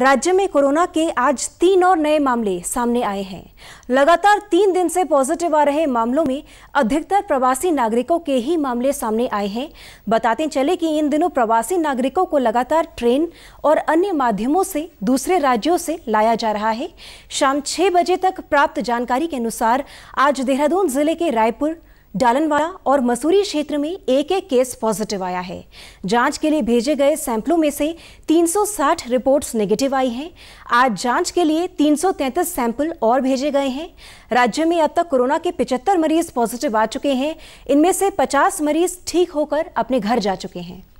राज्य में कोरोना के आज तीन और नए मामले सामने आए हैं लगातार तीन दिन से पॉजिटिव आ रहे मामलों में अधिकतर प्रवासी नागरिकों के ही मामले सामने आए हैं बताते चले कि इन दिनों प्रवासी नागरिकों को लगातार ट्रेन और अन्य माध्यमों से दूसरे राज्यों से लाया जा रहा है शाम छह बजे तक प्राप्त जानकारी के अनुसार आज देहरादून जिले के रायपुर डालनवाला और मसूरी क्षेत्र में एक एक केस पॉजिटिव आया है जांच के लिए भेजे गए सैंपलों में से 360 रिपोर्ट्स नेगेटिव आई हैं आज जांच के लिए 333 सैंपल और भेजे गए हैं राज्य में अब तक कोरोना के 75 मरीज पॉजिटिव आ चुके हैं इनमें से 50 मरीज ठीक होकर अपने घर जा चुके हैं